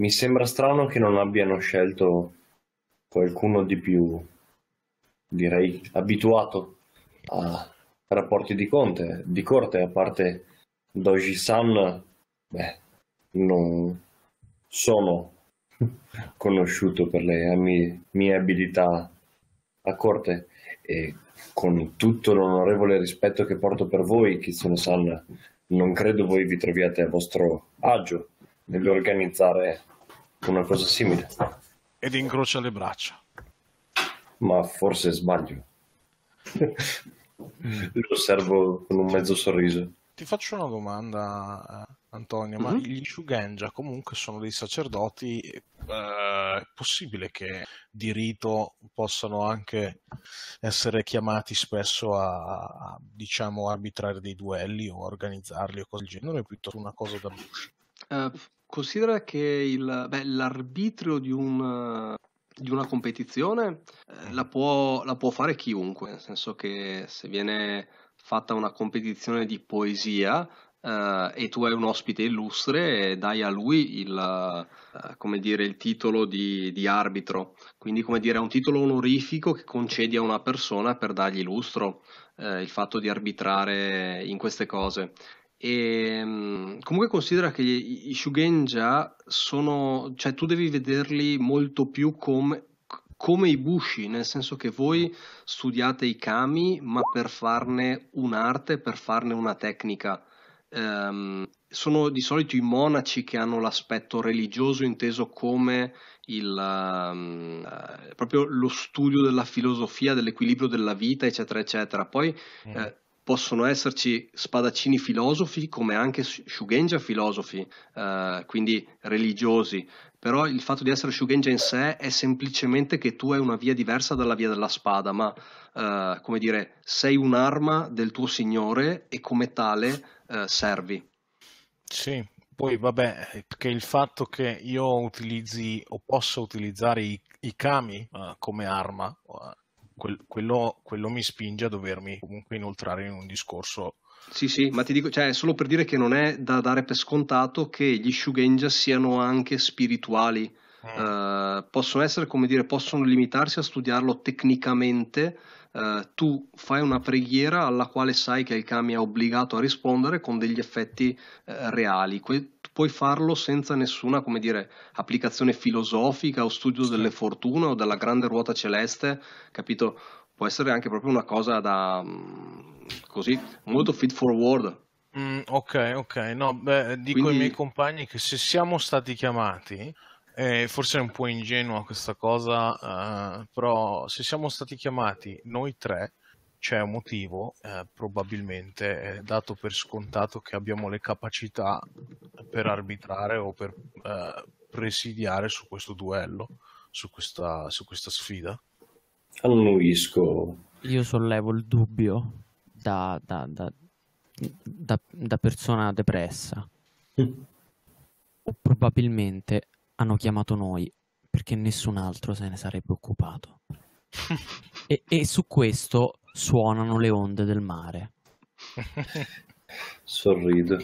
Speaker 3: Mi sembra strano che non abbiano scelto qualcuno di più direi abituato a rapporti di, conte, di corte, a parte Doji San, beh, non sono conosciuto per le mie, mie abilità a corte e con tutto l'onorevole rispetto che porto per voi, Kitsune San, non credo voi vi troviate a vostro agio nell'organizzare una cosa simile.
Speaker 2: Ed incrocia le braccia
Speaker 3: ma forse sbaglio. Mm. Lo osservo con un mezzo sorriso.
Speaker 2: Ti faccio una domanda, eh, Antonio, ma mm-hmm. gli Shugenja comunque sono dei sacerdoti, eh, è possibile che di rito possano anche essere chiamati spesso a, a diciamo, arbitrare dei duelli o organizzarli o cose del genere, è piuttosto una cosa da luce?
Speaker 1: Uh, considera che il, beh, l'arbitrio di un di una competizione eh, la, può, la può fare chiunque, nel senso che se viene fatta una competizione di poesia, Uh, e tu hai un ospite illustre dai a lui il, uh, dire, il titolo di, di, arbitro. Quindi, come dire, è un titolo onorifico che concedi a una persona per dargli lustro uh, il fatto di arbitrare in queste cose. E, ehm, comunque considera che gli, i Shugenja sono, cioè tu devi vederli molto più come, come i bushi, nel senso che voi studiate i kami, ma per farne un'arte, per farne una tecnica. Um, sono di solito i monaci che hanno l'aspetto religioso inteso come il, um, uh, proprio lo studio della filosofia, dell'equilibrio della vita, eccetera, eccetera. Poi mm. eh, possono esserci spadaccini filosofi come anche Shugenja filosofi, eh, quindi religiosi, però il fatto di essere Shugenja in sé è semplicemente che tu hai una via diversa dalla via della spada, ma eh, come dire, sei un'arma del tuo Signore e come tale eh, servi.
Speaker 2: Sì, poi vabbè, perché il fatto che io utilizzi o possa utilizzare i, i kami uh, come arma uh, quello, quello, mi spinge a dovermi comunque inoltrare in un discorso.
Speaker 1: Sì, sì, ma ti dico, cioè, solo per dire che non è da dare per scontato che gli Shugenja siano anche spirituali. Mm. Uh, eh, possono essere, come dire, possono limitarsi a studiarlo tecnicamente. Uh, tu fai una preghiera alla quale sai che il kami è obbligato a rispondere con degli effetti uh, reali. Que- puoi farlo senza nessuna, come dire, applicazione filosofica o studio delle fortune o della grande ruota celeste, capito? Può essere anche proprio una cosa da mm, così, molto fit forward.
Speaker 2: Mm, ok, ok, no, beh, dico Quindi... ai miei compagni che se siamo stati chiamati, eh, forse è un po' ingenua questa cosa, eh, però se siamo stati chiamati noi tre, c'è un motivo, eh, probabilmente è dato per scontato che abbiamo le capacità per arbitrare o per eh, presidiare su questo duello, su questa, su questa sfida.
Speaker 4: Annuisco. Io sollevo il dubbio da, da, da, da persona depressa. Mm. O probabilmente hanno chiamato noi perché nessun altro se ne sarebbe occupato. e, e su questo Suonano le onde del mare.
Speaker 3: Sorrido.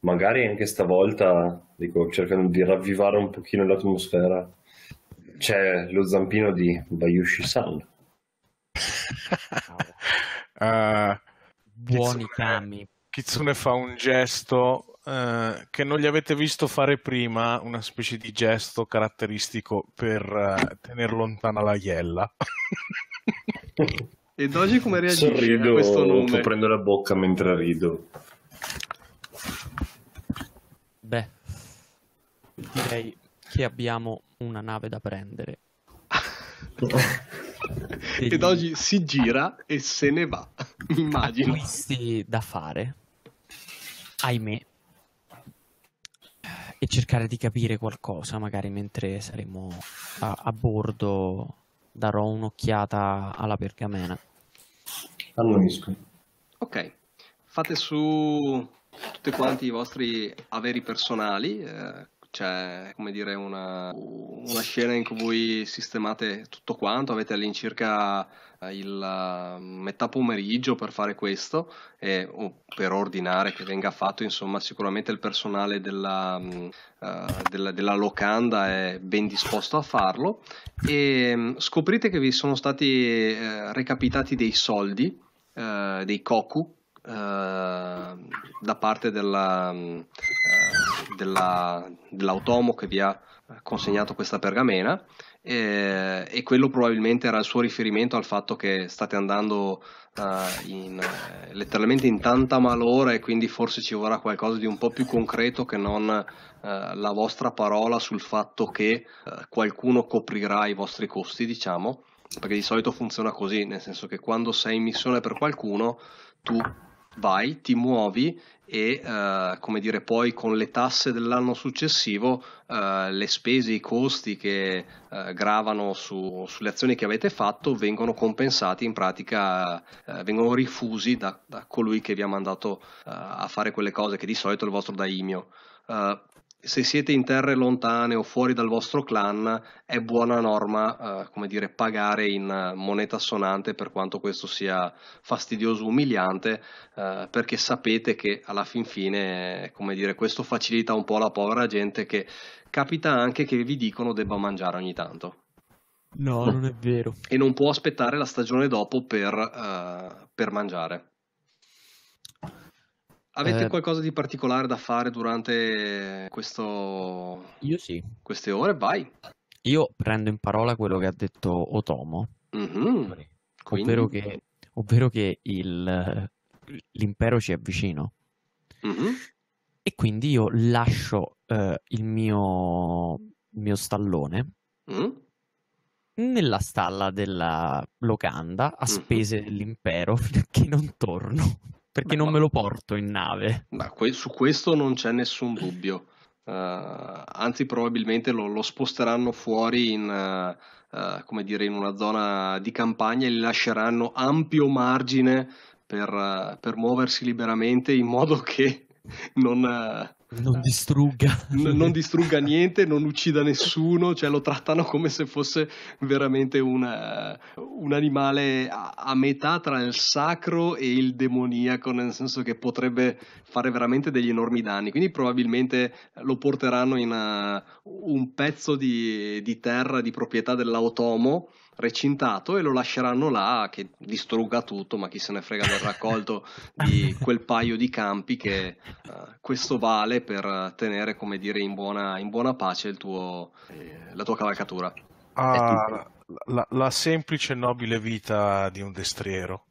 Speaker 3: Magari anche stavolta, dico, cercando di ravvivare un pochino l'atmosfera, c'è lo zampino di Bayushi-san.
Speaker 2: uh, eh, Buoni cami. Kitsune fa un gesto eh, che non gli avete visto fare prima, una specie di gesto caratteristico per eh, tenere lontana la iella.
Speaker 1: E Doji come
Speaker 2: reagisce
Speaker 3: Sorrido, a questo nome? Sorrido, la bocca mentre rido.
Speaker 4: Beh, direi che abbiamo una nave da prendere.
Speaker 1: ed oggi si gira e se ne va. Immagino.
Speaker 4: Acquisti da fare, ahimè, e cercare di capire qualcosa, magari mentre saremo a, a bordo darò un'occhiata alla pergamena. Annuisco.
Speaker 1: Ok, fate su tutti quanti i vostri averi personali. Eh c'è cioè, come dire una, una, scena in cui voi sistemate tutto quanto, avete all'incirca eh, il eh, metà pomeriggio per fare questo e, o per ordinare che venga fatto, insomma sicuramente il personale della, uh, della, della locanda è ben disposto a farlo e mm, scoprite che vi sono stati uh, recapitati dei soldi, uh, dei koku da parte della mm, della, dell'automo che vi ha eh, consegnato questa pergamena e, eh, e, quello probabilmente era il suo riferimento al fatto che state andando uh, in, letteralmente in tanta malora e quindi forse ci vorrà qualcosa di un po' più concreto che non uh, la vostra parola sul fatto che qualcuno coprirà i vostri costi, diciamo, perché di solito funziona così, nel senso che quando sei in missione per qualcuno tu vai, ti muovi e eh, come dire poi con le tasse dell'anno successivo eh, le spese, i costi che eh, gravano su, sulle azioni che avete fatto vengono compensati in pratica, eh, vengono rifusi da, da, colui che vi ha mandato eh, a fare quelle cose che di solito è il vostro daimio. Eh, se siete in terre lontane o fuori dal vostro clan, è buona norma, eh, come dire, pagare in eh, moneta sonante per quanto questo sia fastidioso, umiliante, eh, perché sapete che alla fin fine, eh, come dire, questo facilita un po' la povera gente che capita anche che vi dicono debba mangiare ogni tanto.
Speaker 4: No, non è vero. E
Speaker 1: non può aspettare la stagione dopo per, uh, per mangiare. Avete eh, qualcosa di particolare da fare durante questo... Io sì. Queste ore? Vai.
Speaker 4: Io prendo in parola quello che ha detto Otomo,
Speaker 2: mm-hmm. ovvero, che,
Speaker 4: ovvero che il, l'impero ci è vicino. Mm-hmm. E quindi io lascio uh, il, mio, il mio stallone mm-hmm. nella stalla della locanda a mm-hmm. spese dell'impero finché non torno perché no, non me lo porto in nave.
Speaker 1: No, su questo non c'è nessun dubbio. Uh, anzi, probabilmente lo, lo, sposteranno fuori in, uh, come dire, in una zona di campagna e gli lasceranno ampio margine per, per, muoversi liberamente in modo che non, non eh. distrugga. N- non distrugga niente, non uccida nessuno, cioè lo trattano come se fosse veramente una, eh, un animale a, a, metà tra il sacro e il demoniaco, nel senso che potrebbe fare veramente degli enormi danni, quindi probabilmente lo porteranno in a, eh, un pezzo di, di terra di proprietà dell'automo recintato e lo lasceranno là che distrugga tutto, ma chi se ne frega del raccolto di quel paio di campi che uh, questo vale per tenere, come dire, in buona, in buona pace tuo, eh, la tua cavalcatura.
Speaker 2: Ah, la, la semplice e nobile vita di un destriero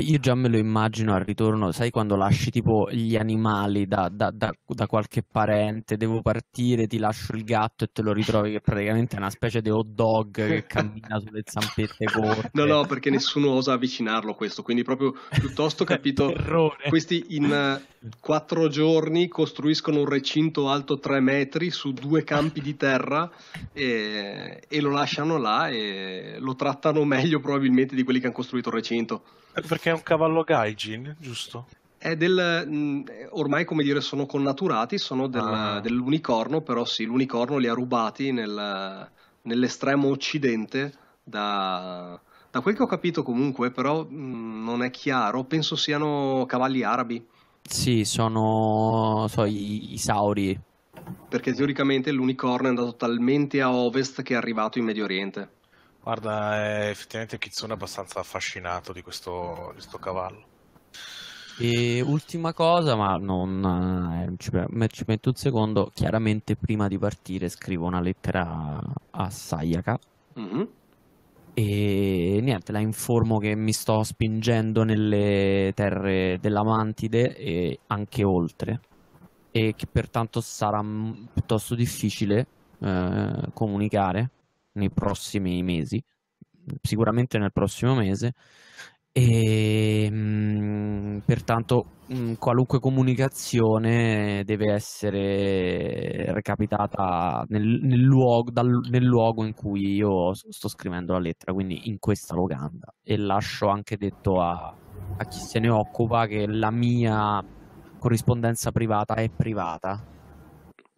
Speaker 4: io già me lo immagino al ritorno, sai quando lasci tipo gli animali da, da- da- da qualche parente, devo partire, ti lascio il gatto e te lo ritrovi che praticamente è una specie di hot dog che cammina sulle zampette corte.
Speaker 1: No, no, perché nessuno osa avvicinarlo a questo, quindi proprio piuttosto capito, questi in eh, quattro giorni costruiscono un recinto alto tre metri su due campi di terra e, e lo lasciano là e lo trattano meglio probabilmente di quelli che hanno costruito il recinto. Perché è un cavallo gaijin, giusto? È del, mm, ormai come dire, sono connaturati, sono del, ah. dell'unicorno, però sì, l'unicorno li ha rubati nel, nell'estremo occidente da, da quel che ho capito comunque, però mh, mm, non è chiaro, penso siano cavalli arabi.
Speaker 4: Sì, sono so, i, i sauri.
Speaker 1: Perché teoricamente l'unicorno è andato talmente a ovest che è arrivato in Medio Oriente.
Speaker 2: Guarda, è eh, effettivamente Kitsune è abbastanza affascinato di questo, di questo cavallo.
Speaker 4: E ultima cosa, ma non eh, eh ci metto un secondo. Chiaramente, prima di partire, scrivo una lettera a Sayaka. Mm-hmm. E niente, la informo che mi sto spingendo nelle terre dell'Amantide e anche oltre, e che pertanto sarà piuttosto difficile eh, comunicare nei prossimi mesi, sicuramente nel prossimo mese. E ehm, pertanto mm, qualunque comunicazione deve essere recapitata nel, nel, luogo, dal, nel, luogo, in cui io sto scrivendo la lettera, quindi in questa locanda. E lascio anche detto a, a chi se ne occupa che la mia corrispondenza privata è privata,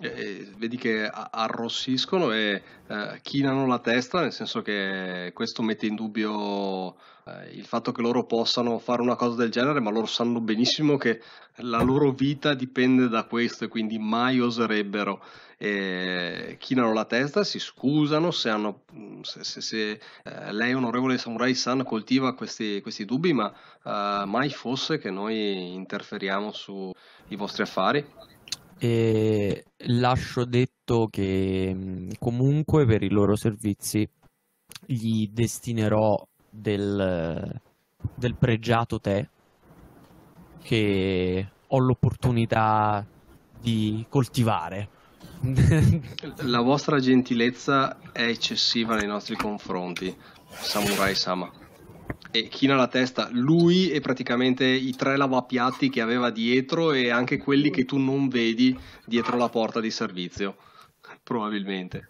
Speaker 1: eh, eh, vedi che arrossiscono e eh, chinano la testa, nel senso che questo mette in dubbio eh, il fatto che loro possano fare una cosa del genere, ma loro sanno benissimo che la loro vita dipende da questo e quindi mai oserebbero. chinano la testa, si scusano se, hanno, se, se, se eh, lei, onorevole Samurai San, coltiva questi, questi dubbi, ma eh, mai fosse che noi interferiamo sui vostri affari.
Speaker 4: E lascio detto che mhmm, comunque per i loro servizi gli destinerò del, del pregiato tè che ho l'opportunità di coltivare.
Speaker 1: La vostra gentilezza è eccessiva nei nostri confronti, Samurai Sama e china la testa lui e praticamente i tre lavapiatti che aveva dietro e anche quelli che tu non vedi dietro la porta di servizio
Speaker 4: probabilmente.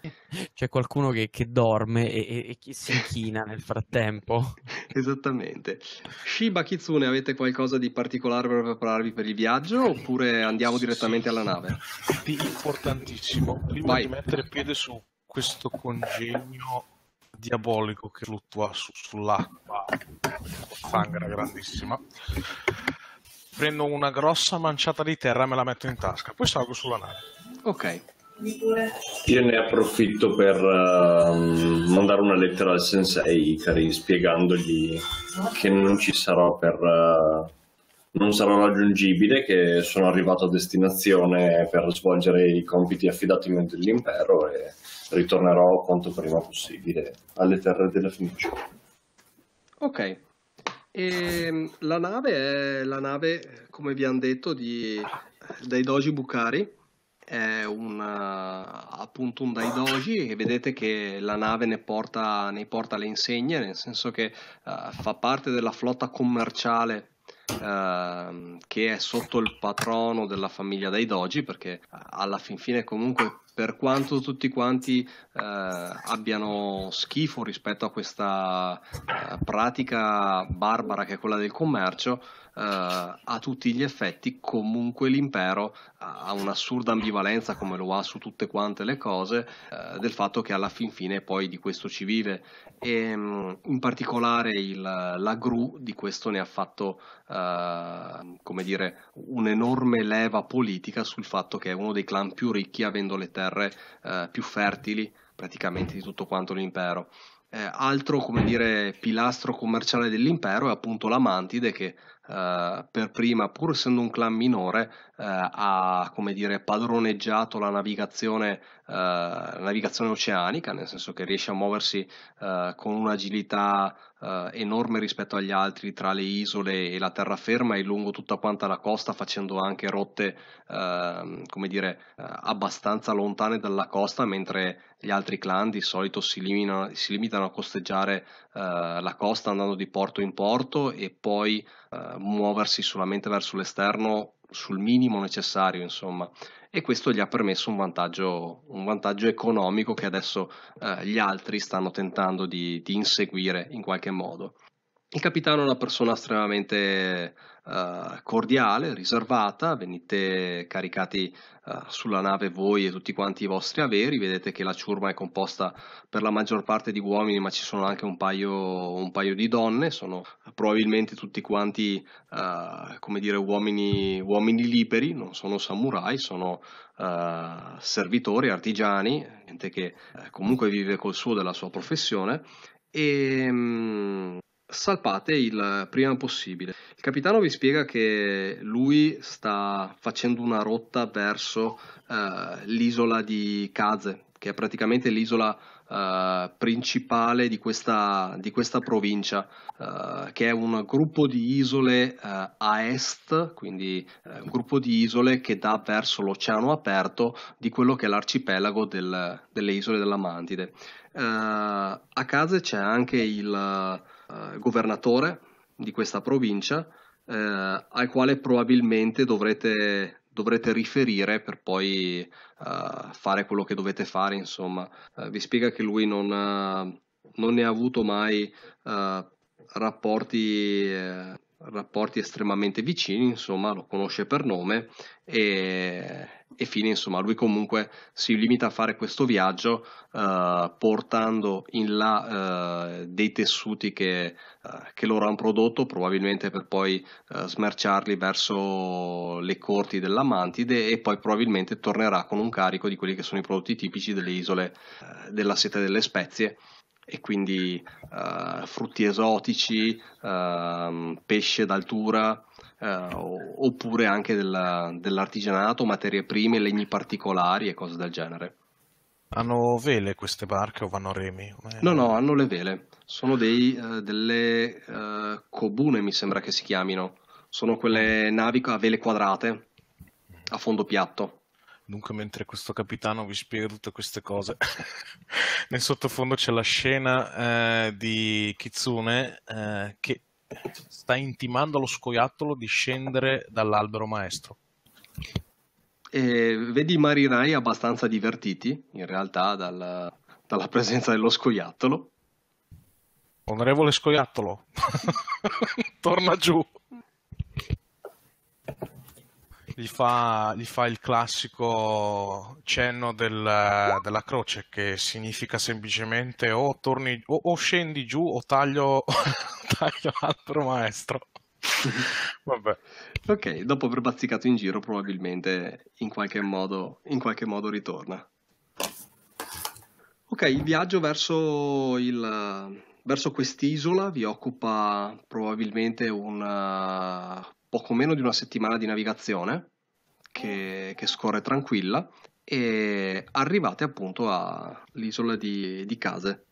Speaker 4: C'è qualcuno che, che dorme e, e, e, si china nel frattempo. Esattamente.
Speaker 1: Shiba Kitsune, avete qualcosa di particolare per prepararvi per il viaggio oppure andiamo direttamente alla nave? Importantissimo, prima Vai. di mettere piede
Speaker 2: su questo congegno diabolico che fluttua su, sull'acqua Fang grandissima. Prendo una grossa manciata di terra e me la metto in tasca, poi salgo sulla nave. Ok.
Speaker 3: Io ne approfitto per uh, mandare una lettera al sensei Icari spiegandogli che non ci sarò per... Uh, non sarò raggiungibile, che sono arrivato a destinazione per svolgere i compiti affidati dell'impero e ritornerò quanto prima possibile alle terre della fiducia.
Speaker 1: Ok, e ehm, la nave è la nave, come vi hanno detto, di, dai Doji Bukari. È una, appunto un Daidoji e vedete che la nave ne porta, ne porta le insegne, nel senso che uh, fa parte della flotta commerciale Uh, che è sotto il patrono della famiglia dai Doji, perché eh, alla fin fine comunque per quanto tutti quanti eh, abbiano schifo rispetto a questa eh, pratica barbara che è quella del commercio, eh, a tutti gli effetti comunque l'impero ha un'assurda ambivalenza come lo ha su tutte quante le cose eh, del fatto che alla fin fine poi di questo ci vive e ehm, in particolare il, la gru di questo ne ha fatto eh, come dire un'enorme leva politica sul fatto che è uno dei clan più ricchi avendo le terre più fertili praticamente di tutto quanto l'impero eh, altro come dire, pilastro commerciale dell'impero è appunto la Mantide che eh, per prima, pur essendo un clan minore, eh, ha come dire, padroneggiato la navigazione, eh, la navigazione, oceanica, nel senso che riesce a muoversi eh, con un'agilità enorme rispetto agli altri tra le isole e la terraferma e lungo tutta quanta la costa facendo anche rotte ehm, come dire, abbastanza lontane dalla costa mentre gli altri clan di solito si, limitano, si limitano a costeggiare la costa andando di porto in porto e poi muoversi solamente verso l'esterno sul minimo necessario, insomma, e questo gli ha permesso un vantaggio, un vantaggio economico che adesso eh, gli altri stanno tentando di, di, inseguire in qualche modo. Il capitano è una persona estremamente eh, cordiale, riservata, venite caricati eh, sulla nave voi e tutti quanti i vostri averi, vedete che la ciurma è composta per la maggior parte di uomini, ma ci sono anche un paio, un paio di donne, sono probabilmente tutti quanti, eh, come dire, uomini, uomini liberi, non sono samurai, sono Uh, servitori, artigiani, gente che uh, comunque vive col suo della sua professione e um, salpate il prima possibile. Il capitano vi spiega che lui sta facendo una rotta verso eh, l'isola di Kaze, che è praticamente l'isola eh, principale di questa, di questa provincia, eh, che è un gruppo di isole eh, a est, quindi eh, un gruppo di isole che dà verso l'oceano aperto di quello che è l'arcipelago del, delle isole della Mantide. Eh, a Kaze c'è anche il eh, governatore di questa provincia, eh, al quale probabilmente dovrete, dovrete riferire per poi eh, fare quello che dovete fare, insomma. Eh, vi spiega che lui non, ha, eh, non ne ha avuto mai rapporti rapporti estremamente vicini, insomma, lo conosce per nome e, e fine, insomma, lui comunque si limita a fare questo viaggio eh, portando in là eh, dei tessuti che, eh, che, loro hanno prodotto, probabilmente per poi eh, smerciarli verso le corti dell'Amantide e poi probabilmente tornerà con un carico di quelli che sono i prodotti tipici delle isole eh, della seta delle spezie e quindi uh, frutti esotici, uh, pesce d'altura uh, oppure anche della, dell'artigianato, materie prime, legni particolari e cose del genere.
Speaker 2: Hanno vele queste barche o vanno a remi?
Speaker 1: no, no, hanno le vele. Sono dei, eh, delle cobune, mi sembra che si chiamino. Sono quelle navi a vele quadrate, a fondo piatto.
Speaker 2: Dunque, mentre questo capitano vi spiega tutte queste cose, nel sottofondo c'è la scena eh, di Kitsune eh, che sta intimando allo scoiattolo di scendere dall'albero maestro.
Speaker 1: E vedi i marinai abbastanza divertiti, in realtà, dalla, dalla presenza dello scoiattolo.
Speaker 2: Onorevole scoiattolo, torna giù gli fa, gli fa il classico cenno del, della croce che significa semplicemente o, torni, o, o scendi giù o taglio, taglio altro maestro. Vabbè. Ok, dopo
Speaker 1: aver bazzicato in giro probabilmente in qualche modo, in qualche modo ritorna. Ok, il viaggio verso, il, verso quest'isola vi occupa probabilmente un poco meno di una settimana di navigazione che, mm. che scorre tranquilla e arrivate appunto all'isola di, di Case.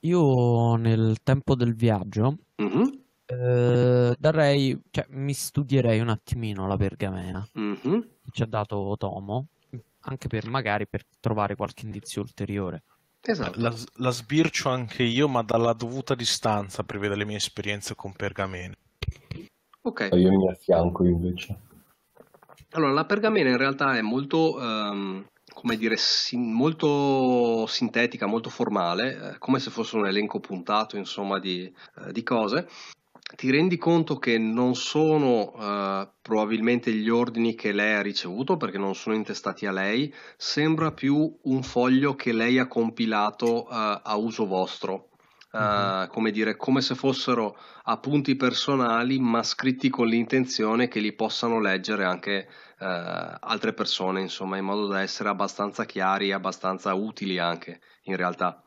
Speaker 4: Io nel tempo del viaggio mm-hmm. eh, darei, cioè, mi studierei un attimino la pergamena mm-hmm. che ci ha dato Tomo, anche per magari per trovare qualche indizio ulteriore. Esatto. La, la, sbircio anche io, ma dalla dovuta
Speaker 2: distanza, prevede le mie esperienze con pergamene.
Speaker 1: Ok.
Speaker 3: Io mi
Speaker 2: affianco invece.
Speaker 1: Allora, la pergamena in realtà è molto, um, come dire, sin- molto sintetica, molto formale, eh, come se fosse un elenco puntato, insomma, di, eh, di cose. Ti rendi conto che non sono eh, probabilmente gli ordini che lei ha ricevuto perché non sono intestati a lei, sembra più un foglio che lei ha compilato eh, a uso vostro, eh, come dire, come se fossero appunti personali, ma scritti con l'intenzione che li possano leggere anche uh, altre persone, insomma, in modo da essere abbastanza chiari e abbastanza utili anche in realtà.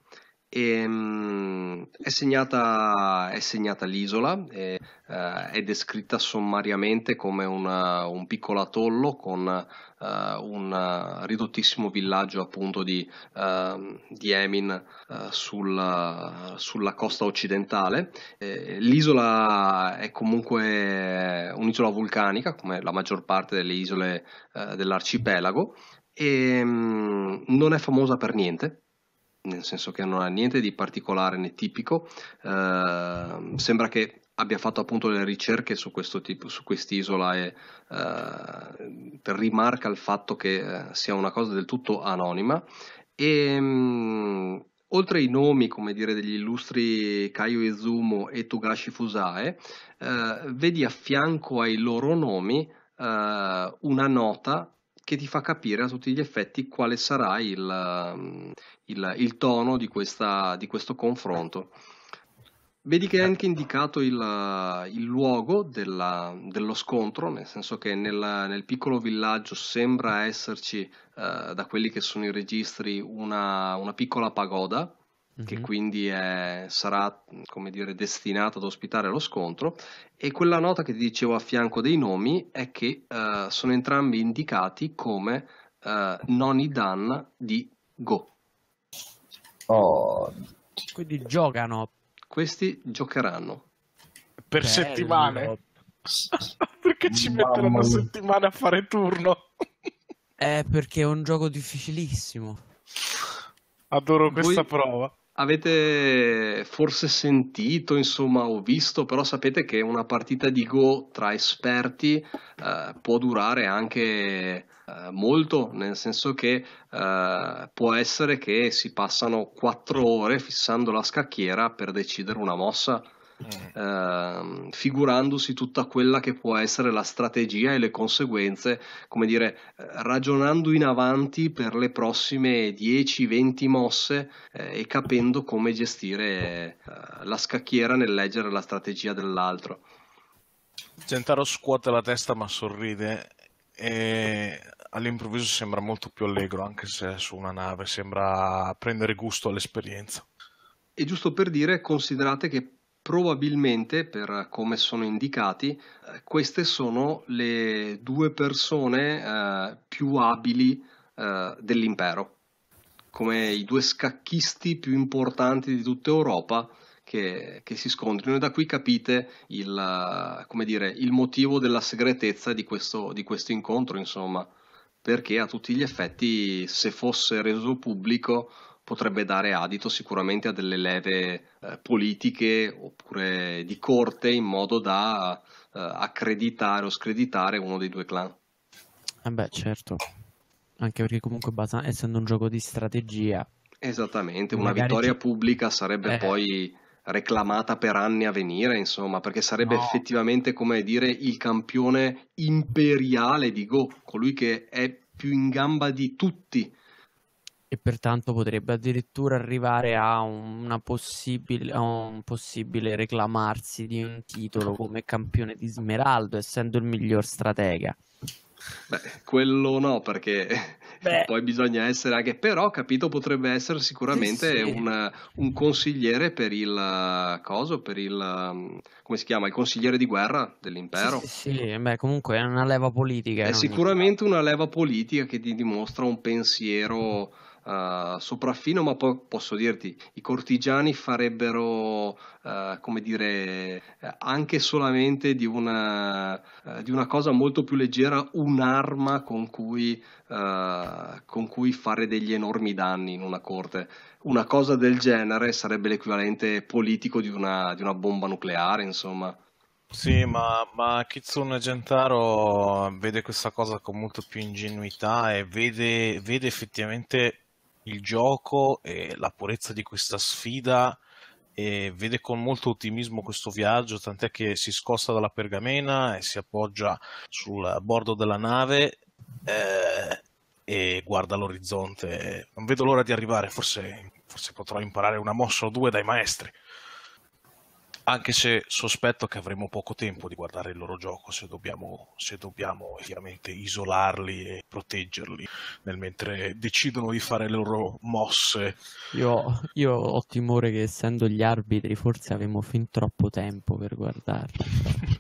Speaker 1: E, ehm, è, segnata, è, segnata, l'isola, e, eh, è descritta sommariamente come una, un piccolo atollo con eh, un ridottissimo villaggio appunto di, eh, di Emin eh, sulla, sulla, costa occidentale. Eh, l'isola è comunque un'isola vulcanica come la maggior parte delle isole eh, dell'arcipelago e ehm, non è famosa per niente nel senso che non ha niente di particolare né tipico, eh, sembra che abbia fatto appunto le ricerche su, questo tipo, su quest'isola e eh, rimarca il fatto che eh, sia una cosa del tutto anonima e ehm, mh, Oltre ai nomi, come dire, degli illustri Kaio Izumo e Tugashi Fusae, eh, vedi a fianco ai loro nomi eh, una nota che ti fa capire a tutti gli effetti quale sarà il, mm, il, il tono di, questa, di, questo confronto. Vedi che è anche indicato il, il luogo della, dello scontro, nel senso che nel, nel piccolo villaggio sembra esserci, eh, da quelli che sono i registri, una, una piccola pagoda che mhm. quindi è, sarà come dire, destinato ad ospitare lo scontro. E quella nota che ti dicevo a fianco dei nomi è che uh, sono entrambi indicati come uh, noni Dan di Go. Oh. Quindi giocano. Questi giocheranno. Per Bello. settimane? Eh,
Speaker 4: perché ci Mamma mettono una settimana a fare turno? eh, perché è un gioco difficilissimo.
Speaker 1: Adoro questa Voi... prova. Avete forse sentito, insomma, o visto, però sapete che una partita di Go tra esperti eh, può durare anche eh, molto, nel senso che eh, può essere che si passano quattro ore fissando la scacchiera per decidere una mossa eh, ehm, figurandosi tutta quella che può essere la strategia e le conseguenze, come dire, eh, ragionando in avanti per le prossime 10-20 mosse eh, e capendo come gestire eh, la scacchiera nel leggere la strategia dell'altro.
Speaker 2: Gentaro scuote la testa ma sorride e all'improvviso sembra molto più allegro, anche se è su una nave, sembra prendere gusto all'esperienza. E giusto per dire, considerate
Speaker 1: che Probabilmente, per come sono indicati, eh, queste sono le due persone eh, più abili eh, dell'impero, come i due scacchisti più importanti di tutta Europa che, che si scontrino. E da qui capite il, eh, dire, il motivo della segretezza di questo, di questo incontro, insomma, perché a tutti gli effetti, se fosse reso pubblico, potrebbe dare adito sicuramente a delle leve eh, politiche oppure di corte in modo da eh, accreditare o screditare uno dei due clan.
Speaker 4: Eh beh, certo, anche perché comunque basa- essendo un gioco di strategia.
Speaker 1: Esattamente, una vittoria ci... pubblica sarebbe eh. poi reclamata per anni a venire, insomma, perché sarebbe no. effettivamente come dire il campione imperiale di Go, colui che è più in gamba di tutti
Speaker 4: e pertanto potrebbe addirittura arrivare a, una possibile, a un possibile reclamarsi di un titolo come campione di Smeraldo, essendo il miglior stratega.
Speaker 1: Beh, quello no, perché Beh. poi bisogna essere anche, però capito potrebbe essere sicuramente sì, sì. Un, un, consigliere per il coso, per il come si chiama, il consigliere di guerra dell'impero.
Speaker 4: Sì, sì Beh, comunque è una leva politica. È
Speaker 1: sicuramente una leva politica che ti dimostra un pensiero uh, sopraffino, ma poi posso dirti, i cortigiani farebbero, uh, come dire, eh, anche solamente di una, uh, di una, cosa molto più leggera un'arma con cui, con cui fare degli enormi danni in una corte una cosa del genere sarebbe l'equivalente politico di una, di una bomba nucleare, insomma.
Speaker 2: Sì, ma, ma Kitsune Gentaro vede questa cosa con molto più ingenuità e vede, vede effettivamente il gioco e la purezza di questa sfida e vede con molto ottimismo questo viaggio, tant'è che si scosta dalla pergamena e si appoggia sul bordo della nave eh, e guarda l'orizzonte. Non vedo l'ora di arrivare, forse, forse potrò imparare una mossa o due dai maestri anche se sospetto che avremo poco tempo di guardare il loro gioco se dobbiamo, se dobbiamo effettivamente isolarli e proteggerli nel mentre decidono di fare le loro mosse.
Speaker 4: Io, io ho timore che essendo gli arbitri forse avremo fin troppo tempo per guardarli.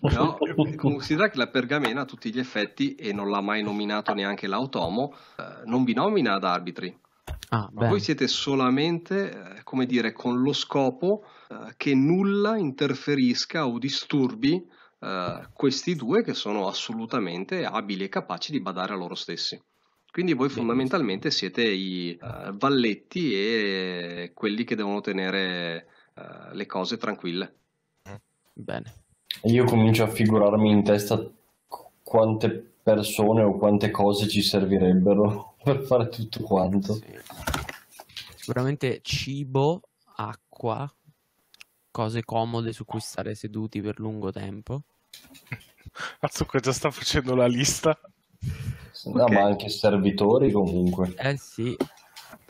Speaker 4: No,
Speaker 1: considera che la pergamena a tutti gli effetti, e non l'ha mai nominato neanche l'automo, eh, non vi nomina ad arbitri Ah, Ma voi siete solamente, eh, come dire, con lo scopo eh, che nulla interferisca o disturbi eh, questi due che sono assolutamente abili e capaci di badare a loro stessi. Quindi voi fondamentalmente siete i eh, valletti e quelli che devono tenere eh, le cose tranquille.
Speaker 3: Bene. Io comincio a figurarmi in testa quante persone o quante cose ci servirebbero per fare tutto quanto. Sì.
Speaker 4: Sicuramente cibo, acqua, cose comode su cui stare seduti per lungo tempo. Azzucco già sta facendo la lista.
Speaker 3: No, okay. ma anche servitori comunque.
Speaker 4: Eh sì,